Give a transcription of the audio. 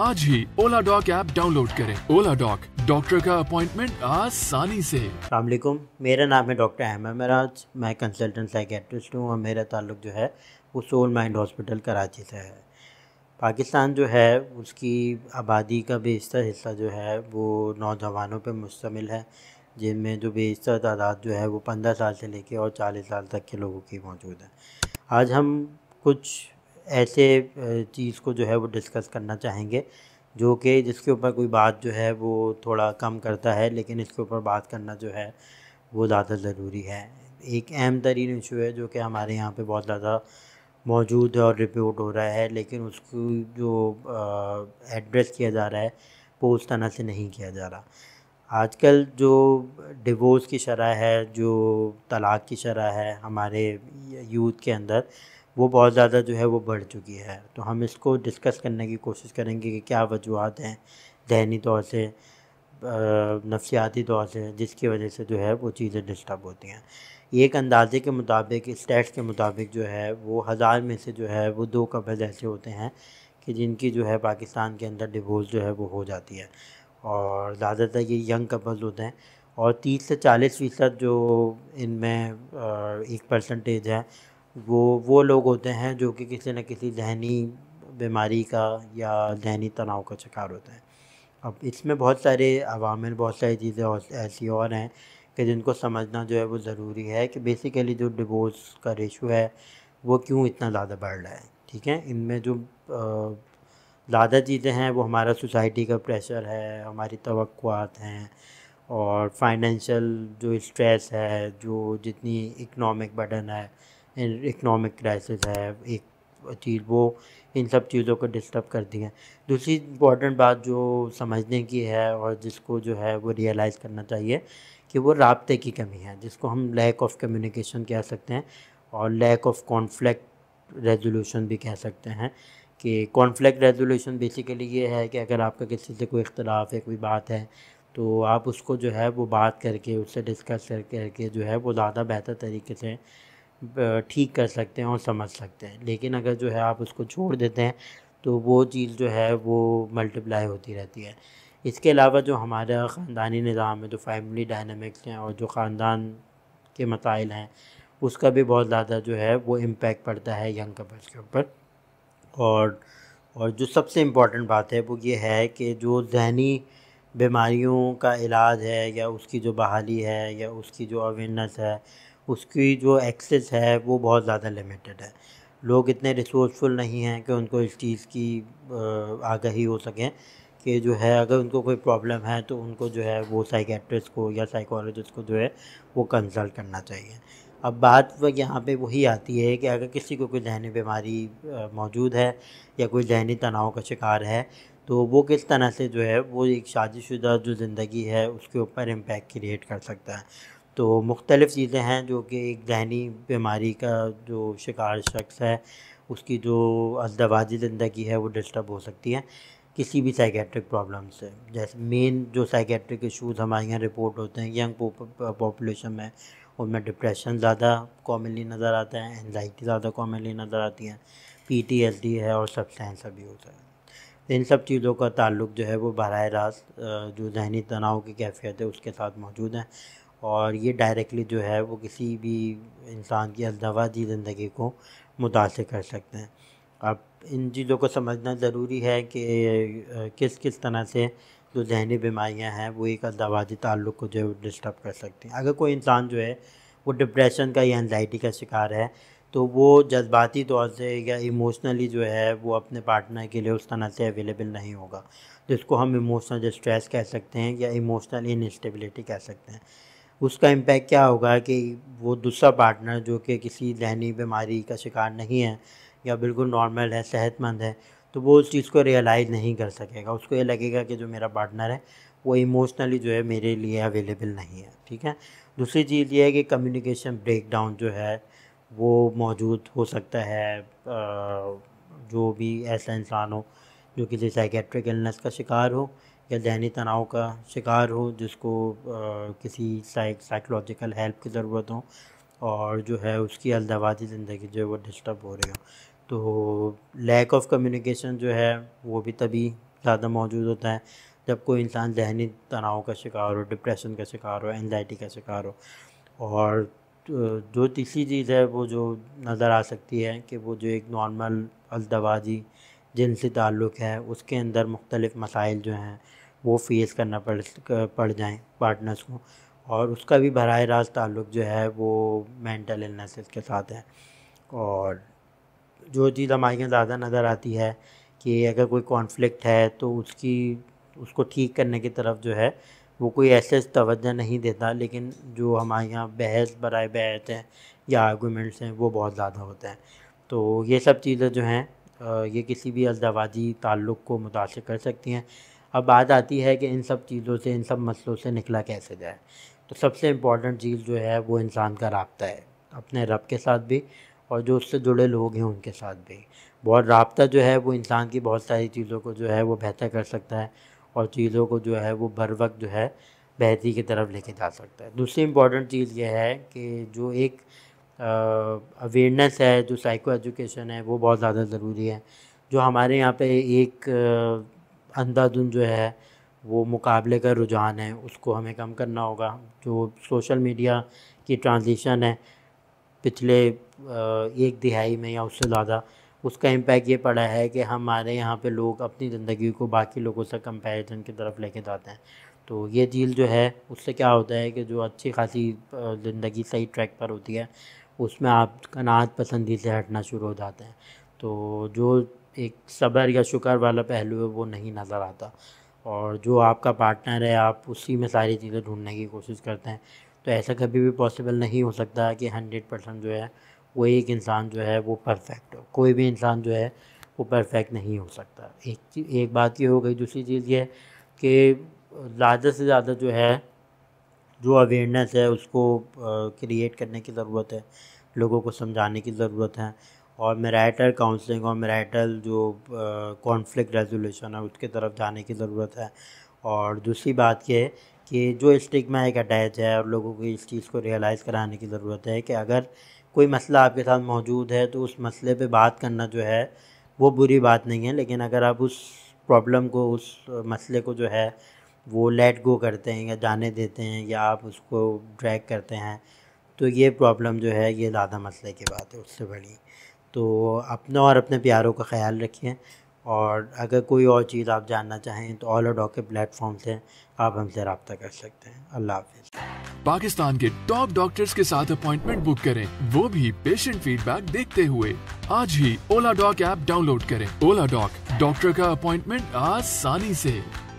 आज ही Ola doc app download करें ओला डॉक डॉक्टर का अपॉइंटमेंट आसानी से अलैक्म मेरा नाम है डॉक्टर अहमद राज मैं कंसल्टेंट साइकेट्रिस्ट हूँ और मेरा ताल्लुक जो है वो सोल माइंड हॉस्पिटल कराची से है पाकिस्तान जो है उसकी आबादी का बेशतर हिस्सा जो है वो नौजवानों पर मुश्तमिल है जिनमें जो बेशतर तादाद जो है वो पंद्रह साल से लेकर और चालीस साल तक के लोगों की मौजूद है आज हम कुछ ऐसे चीज़ को जो है वो डिस्कस करना चाहेंगे जो कि जिसके ऊपर कोई बात जो है वो थोड़ा कम करता है लेकिन इसके ऊपर बात करना जो है वो ज़्यादा ज़रूरी है एक अहम तरीन इशू है जो कि हमारे यहाँ पे बहुत ज़्यादा मौजूद है और रिपोर्ट हो रहा है लेकिन उसको जो एड्रेस किया जा रहा है वो उस तरह से नहीं किया जा रहा आजकल जो डिवोर्स की शरह है जो तलाक़ की शरह है हमारे यूथ के अंदर वो बहुत ज़्यादा जो है वो बढ़ चुकी है तो हम इसको डिस्कस करने की कोशिश करेंगे कि क्या वजूहत हैं जहनी तौर से नफसियाती तौर से जिसकी वजह से जो है वो चीज़ें डिस्टर्ब होती हैं एक अंदाज़े के मुताबिक स्टैट्स के मुताबिक जो है वो हज़ार में से जो है वो दो कपल ऐसे होते हैं कि जिनकी जो है पाकिस्तान के अंदर डिवोर्स जो है वो हो जाती है और ज़्यादातर ये यंग कपल्स होते हैं और तीस से चालीस फ़ीसद जो इनमें एक परसेंटेज है वो वो लोग होते हैं जो कि किसी न किसी जहनी बीमारी का या जहनी तनाव का शिकार होते हैं अब इसमें बहुत सारे अवामिल बहुत सारी चीज़ें ऐसी और हैं कि जिनको समझना जो है वो ज़रूरी है कि बेसिकली जो डिवोर्स का रेशो है वो क्यों इतना ज़्यादा बढ़ रहा है ठीक है इनमें जो ज़्यादा चीज़ें हैं वो हमारा सोसाइटी का प्रेशर है हमारी तवक़ात हैं और फाइनेंशियल जो स्ट्रेस है जो जितनी इकनॉमिक बर्डन है इकनॉमिक क्राइसिस है एक चीज़ वो इन सब चीज़ों को डिस्टर्ब करती है दूसरी इम्पॉर्टेंट बात जो समझने की है और जिसको जो है वो रियलाइज़ करना चाहिए कि वो रबते की कमी है जिसको हम लैक ऑफ कम्युनिकेशन कह सकते हैं और लैक ऑफ कॉन्फ्लिक्ट रेजोल्यूशन भी कह सकते हैं कि कॉन्फ्लिक्ट रेजोल्यूशन बेसिकली ये है कि अगर आपका किसी से कोई इख्तलाफ है कोई बात है तो आप उसको जो है वो बात करके उससे डिस्कस कर करके जो है वो ज़्यादा बेहतर तरीके से ठीक कर सकते हैं और समझ सकते हैं लेकिन अगर जो है आप उसको छोड़ देते हैं तो वो चीज़ जो है वो मल्टीप्लाई होती रहती है इसके अलावा जो हमारा ख़ानदानी निज़ाम है जो फैमिली डायनमिक्स हैं और जो ख़ानदान के मसाइल हैं उसका भी बहुत ज़्यादा जो है वो इम्पेक्ट पड़ता है यंग कपल्स के ऊपर और और जो सबसे इम्पॉर्टेंट बात है वो ये है कि जो जहनी बीमारियों का इलाज है या उसकी जो बहाली है या उसकी जो अवेयरनेस है उसकी जो एक्सेस है वो बहुत ज़्यादा लिमिटेड है लोग इतने रिसोर्सफुल नहीं हैं कि उनको इस चीज़ की आगाही हो सकें कि जो है अगर उनको कोई प्रॉब्लम है तो उनको जो है वो साइकेट्रिस्ट को या साइकोलॉजिस्ट को जो है वो कंसल्ट करना चाहिए अब बात यहाँ पे वही आती है कि अगर किसी को कोई जहनी बीमारी मौजूद है या कोई जहनी तनाव का शिकार है तो वो किस तरह से जो है वो एक शादीशुदा जो ज़िंदगी है उसके ऊपर इम्पेक्ट क्रिएट कर सकता है तो मुख्तलिफ़ चीज़ें हैं जो कि एक जहनी बीमारी का जो शिकार शख्स है उसकी जो अजदवाजी ज़िंदगी है वो डिस्टर्ब हो सकती है किसी भी साइकेट्रिक प्रॉब्लम से जैसे मेन जो साइकेट्रिक इशूज़ हमारे यहाँ रिपोर्ट होते हैं यंग पॉपुलेशन uh, में उनमें डिप्रेशन ज़्यादा कॉमनली नज़र आता है एनजाइटी ज़्यादा कॉमनली नज़र आती है पीटीएसडी है और अभी होता है इन सब चीज़ों का ताल्लुक जो है वो बरह रास्त uh, जो जहनी तनाव की कैफियत है उसके साथ मौजूद है और ये डायरेक्टली जो है वो किसी भी इंसान की अजनवादी ज़िंदगी को मुतासर कर सकते हैं अब इन चीज़ों को समझना ज़रूरी है कि किस किस तरह से जो जहनी बीमारियाँ हैं वो एक अजनवादी ताल्लुक़ को जो डिस्टर्ब कर सकती हैं अगर कोई इंसान जो है वो डिप्रेशन का या एनजाइटी का शिकार है तो वो जज्बाती तौर से या इमोशनली जो है वो अपने पार्टनर के लिए उस तरह से अवेलेबल नहीं होगा जिसको हम इमोशनल स्ट्रेस कह सकते हैं या इमोशनल इनस्टेबिलिटी कह सकते हैं उसका इम्पैक्ट क्या होगा कि वो दूसरा पार्टनर जो कि किसी जहनी बीमारी का शिकार नहीं है या बिल्कुल नॉर्मल है सेहतमंद है तो वो उस चीज़ को रियलाइज़ नहीं कर सकेगा उसको ये लगेगा कि जो मेरा पार्टनर है वो इमोशनली जो है मेरे लिए अवेलेबल नहीं है ठीक है दूसरी चीज़ ये है कि कम्युनिकेशन ब्रेकडाउन जो है वो मौजूद हो सकता है जो भी ऐसा इंसान हो जो किसी साइकेट्रिक इलनेस का शिकार हो या जहनी तनाव का शिकार हो जिसको आ, किसी साइकोलॉजिकल हेल्प की ज़रूरत हो और जो है उसकी अलदावादी ज़िंदगी जो है वो डिस्टर्ब हो रही हो तो लैक ऑफ कम्युनिकेशन जो है वो भी तभी ज़्यादा मौजूद होता है जब कोई इंसान जहनी तनाव का शिकार हो डिप्रेशन का शिकार हो एनजाइटी का शिकार हो और जो तीसरी चीज़ है वो जो नज़र आ सकती है कि वो जो एक नॉर्मल अलदवाजी जिनसे ताल्लुक़ है उसके अंदर मुख्तलिफ़ मसाइल जो हैं वो फेस करना पड़ पड़ जाएँ पार्टनर्स को और उसका भी बरह रास्त ताल्लुक़ जो है वो मेंटल इलनेसेस के साथ है और जो चीज़ हमारे यहाँ ज़्यादा नज़र आती है कि अगर कोई कॉन्फ्लिक्ट है तो उसकी उसको ठीक करने की तरफ जो है वो कोई ऐसे तोज्जा नहीं देता लेकिन जो हमारे यहाँ बहस बरए बहस हैं या आर्गूमेंट्स हैं वो बहुत ज़्यादा होते हैं तो ये सब चीज़ें जो हैं ये किसी भी अजदवाजी ताल्लुक़ को मुतासर कर सकती हैं अब बात आती है कि इन सब चीज़ों से इन सब मसलों से निकला कैसे जाए तो सबसे इम्पॉर्टेंट चीज़ जो है वो इंसान का रबता है अपने रब के साथ भी और जो उससे जुड़े लोग हैं उनके साथ भी बहुत रबता जो है वो इंसान की बहुत सारी चीज़ों को जो है वो बेहतर कर सकता है और चीज़ों को जो है वो बर वक्त जो है बेहतरी की तरफ लेके जा सकता है दूसरी इम्पॉर्टेंट चीज़ यह है कि जो एक अवेयरनेस है जो साइको एजुकेशन है वो बहुत ज़्यादा ज़रूरी है जो हमारे यहाँ पे एक अंधाधुन जो है वो मुकाबले का रुझान है उसको हमें कम करना होगा जो सोशल मीडिया की ट्रांजिशन है पिछले एक दिहाई में या उससे ज़्यादा उसका इम्पैक्ट ये पड़ा है कि हमारे यहाँ पे लोग अपनी ज़िंदगी को बाकी लोगों से कंपैरिजन की तरफ लेके जाते हैं तो ये झील जो है उससे क्या होता है कि जो अच्छी खासी ज़िंदगी सही ट्रैक पर होती है उसमें आपका नात पसंदी से हटना शुरू हो जाता है तो जो एक सब्र या शुक्र वाला पहलू है वो नहीं नज़र आता और जो आपका पार्टनर है आप उसी में सारी चीज़ें ढूंढने की कोशिश करते हैं तो ऐसा कभी भी पॉसिबल नहीं हो सकता कि हंड्रेड परसेंट जो है वो एक इंसान जो है वो परफेक्ट हो कोई भी इंसान जो है वो परफेक्ट नहीं हो सकता एक एक बात ये हो गई दूसरी चीज़ ये कि ज़्यादा से ज़्यादा जो है जो अवेयरनेस है उसको क्रिएट करने की ज़रूरत है लोगों को समझाने की ज़रूरत है और मेराइटल काउंसलिंग और मेराइटल जो कॉन्फ्लिक्ट रेजोल्यूशन है उसके तरफ जाने की ज़रूरत है और दूसरी बात यह है कि जो स्टिग्मा एक अटैच है और लोगों को इस चीज़ को रियलाइज़ कराने की ज़रूरत है कि अगर कोई मसला आपके साथ मौजूद है तो उस मसले पे बात करना जो है वो बुरी बात नहीं है लेकिन अगर आप उस प्रॉब्लम को उस मसले को जो है वो लेट गो करते हैं या जाने देते हैं या आप उसको ड्रैग करते हैं तो ये प्रॉब्लम जो है ये ज़्यादा मसले की बात है उससे बड़ी तो अपना और अपने प्यारों का ख्याल रखिए और अगर कोई और चीज़ आप जानना चाहें तो ऑल डॉक के प्लेटफॉर्म से आप हमसे रबा कर सकते हैं अल्लाह हाफि पाकिस्तान के टॉप डॉक्टर्स के साथ अपॉइंटमेंट बुक करें वो भी पेशेंट फीडबैक देखते हुए आज ही ओला डॉक ऐप डाउनलोड करें ओला डॉक डॉक्टर का अपॉइंटमेंट आसानी से